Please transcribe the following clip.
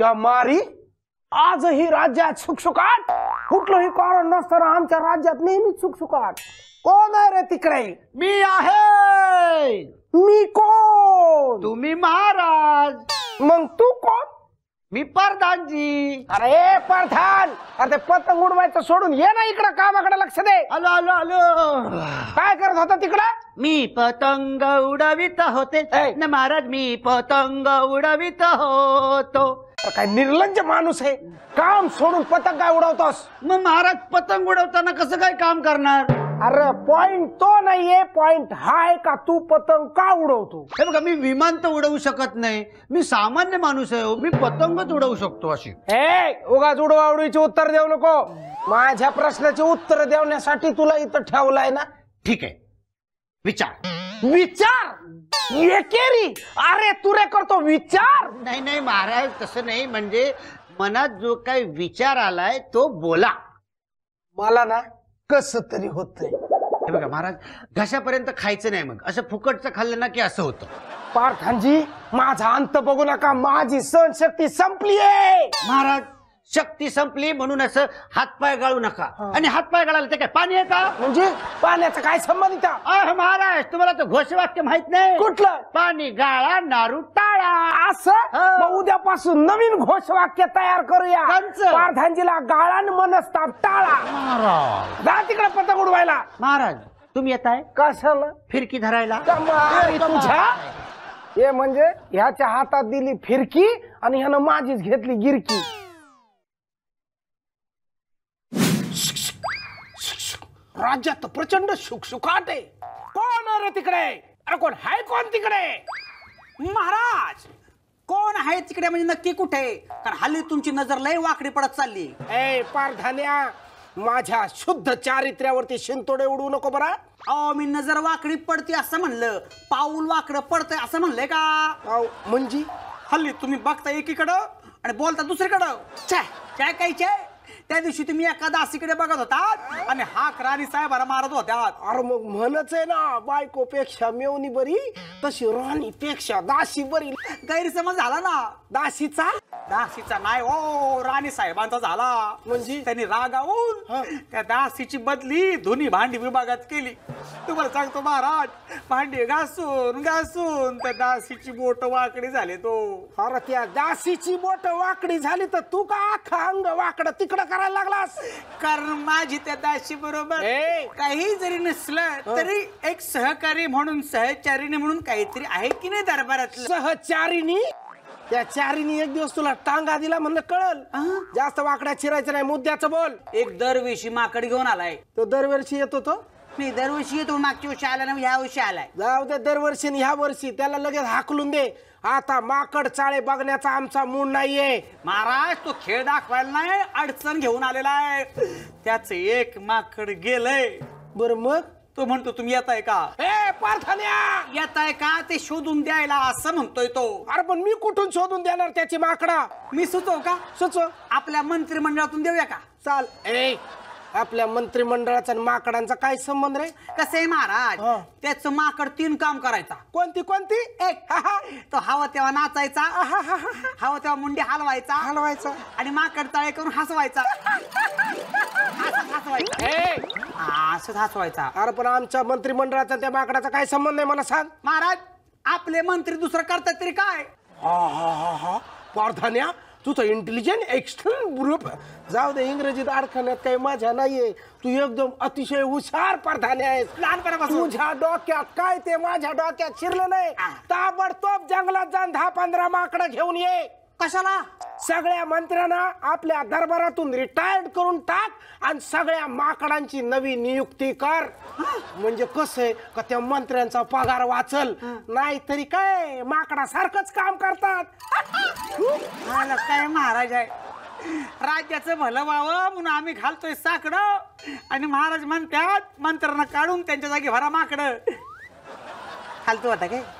त्या मारी आजही राज्यात सुकसुकाट कुठलंही कारण नसताना आमच्या राज्यात नेहमीच सुखसुखाट कोण आहे रे तिकडे मी आहे मी कोण तुम्ही महाराज मग तू कोण मी परधानजी अरे परधान अरे ते पतंग उडवायचं सोडून ये ना इकडं कामाकडे लक्ष दे आलो आलो आलो काय करत होता तिकडं मी पतंग उडवित होते ना महाराज मी पतंग उडवित होतो काय निर्लज्ज माणूस आहे काम सोडून पतंग काय उडवतोस मग महाराज पतंग उडवताना कसं काय काम करणार अरे पॉइंट तो नाहीये पॉइंट हा आहे का तू पतंग का उडवतो हे बघा मी विमान तर उडवू शकत नाही मी सामान्य माणूस आहे हो. मी पतंगच उडवू शकतो अशी ए उगाच उडवाउडीचे उत्तर देऊ नको माझ्या प्रश्नाचे उत्तर देण्यासाठी तुला इथं ठेवलाय ना ठीक आहे विचार विचार एकेरी अरे रे करतो विचार नाही नाही महाराज तसं नाही म्हणजे मनात जो काही विचार आलाय तो बोला मला ना कस तरी होत हे बघा महाराज घशापर्यंत खायचं नाही मग असं फुकटचं खाल्लं ना की असं होतं पार्थांजी माझा अंत बघू नका माझी सहनशक्ती संपलीये महाराज शक्ती संपली म्हणून असं हातपाय गाळू नका आणि हातपाय गाळायला ते काय पाणी आहे का म्हणजे पाण्याचा काय संबंध इथं? महाराज तुम्हाला तर घोषवाक्य माहित नाही कुठलं पाणी गाळा नारू टाळा असं उद्यापासून नवीन घोषवाक्य तयार करूया कोणचं? पारधांजीला गाळान मनस्ताप टाळा महाराज जा तिकडे पतंग उडवायला महाराज तुम्ही येताय कशाला फिरकी धरायला तुझ्या हे म्हणजे ह्याच्या हातात दिली फिरकी आणि ह्यानं माझीच घेतली गिरकी राज्यात प्रचंड सुखसुखाट आहे कोण अरे तिकडे अरे कोण हाय कोण तिकडे महाराज कोण आहे तिकडे म्हणजे नक्की कुठे कारण हल्ली तुमची नजर लय वाकडी पडत चालली ए पारधान्या माझ्या शुद्ध चारित्र्यावरती शिंतोडे उडवू नको बरा अहो मी नजर वाकडी पडते असं म्हणलं पाऊल वाकडं पडतंय असं म्हणलंय का म्हणजे हल्ली तुम्ही बघता एकीकडं आणि बोलता दुसरीकडं काय काय काय त्या दिवशी तुम्ही एका दासीकडे बघत होता आणि हाक राणी साहेब मारत होत्या अरे मग म्हणच आहे ना बायको पेक्षा मेवणी बरी तशी राणी पेक्षा दाशी बरी गैरसमज झाला ना दाशीचा दासीचा नाही ओ हो, राणी साहेबांचा झाला म्हणजे त्यांनी रागावून त्या दासीची बदली धुनी भांडी विभागात केली तुम्हाला सांगतो महाराज भांडी घासून घासून त्या दासीची बोट वाकडी झाली तो अरे त्या दासीची बोट वाकडी झाली तर तू का अख्खा अंग वाकडं तिकडं करायला लागलास कारण माझी त्या दाशी बरोबर काही जरी नसलं तरी एक सहकारी म्हणून सहचारी म्हणून काहीतरी आहे की नाही दरबारात सहचारिणी त्या चारीनी एक दिवस तुला टांगा दिला म्हणलं कळल जास्त वाकड्या चिरायचं नाही मुद्द्याचं बोल एक दरवेशी माकड घेऊन आलाय तो दरवर्षी येतो तो मी दरवर्षी येतो मागच्या वर्षी आला ना ह्या वर्षी आलाय जाऊ दे दरवर्षी ह्या वर्षी त्याला लगेच हाकलून दे आता माकड चाळे बघण्याचा आमचा मूड नाहीये महाराज तो खेळ दाखवायला नाही अडचण घेऊन आलेला आहे त्याच एक माकड गेलय बर मग तो म्हणतो तुम्ही येत आहे का हे पार्थान्या येत आहे का ते शोधून द्यायला असं म्हणतोय तो अरे पण मी कुठून शोधून देणार त्याची माकडा मी सुचव का सुचव आपल्या मंत्रिमंडळातून देऊया का चाल ए आपल्या मंत्रिमंडळाचा आणि माकडांचा काय संबंध रे कसं महाराज त्याच माकड तीन काम करायचा कोणती कोणती एक हा, तो हवा तेव्हा नाचायचा हवा तेव्हा मुंडी हलवायचा हलवायचा. आणि माकड तळे करून हसवायचा असं हसवायचा असंच हसवायचा अरे पण आमच्या मंत्रिमंडळाचा त्या माकडाचा काय संबंध आहे मला सांग महाराज आपले मंत्री दुसरं करतात तरी काय हा हा हा हा तुझं इंटेलिजंट एक्स्टर्नल ग्रुप जाऊ दे इंग्रजीत अडखण्यात काही माझ्या नाहीये तू एकदम अतिशय हुशार प्रधान आहेस लहानपणापासून तुझ्या डोक्यात काय ते माझ्या डोक्यात शिरलं नाही ताबडतोब जंगलात जाऊन दहा पंधरा माकडं घेऊन ये कशाला सगळ्या मंत्र्यांना आपल्या दरबारातून रिटायर्ड करून टाक आणि सगळ्या माकडांची नवी नियुक्ती कर म्हणजे कसं आहे का त्या मंत्र्यांचा पगार वाचल नाहीतरी काय माकडासारखंच काम करतात काय महाराज आहे राज्याचं भलं व्हावं म्हणून आम्ही घालतोय साकडं आणि महाराज म्हणतात मंत्र्यांना काढून त्यांच्या जागी भरा माकडं घालतो आता काय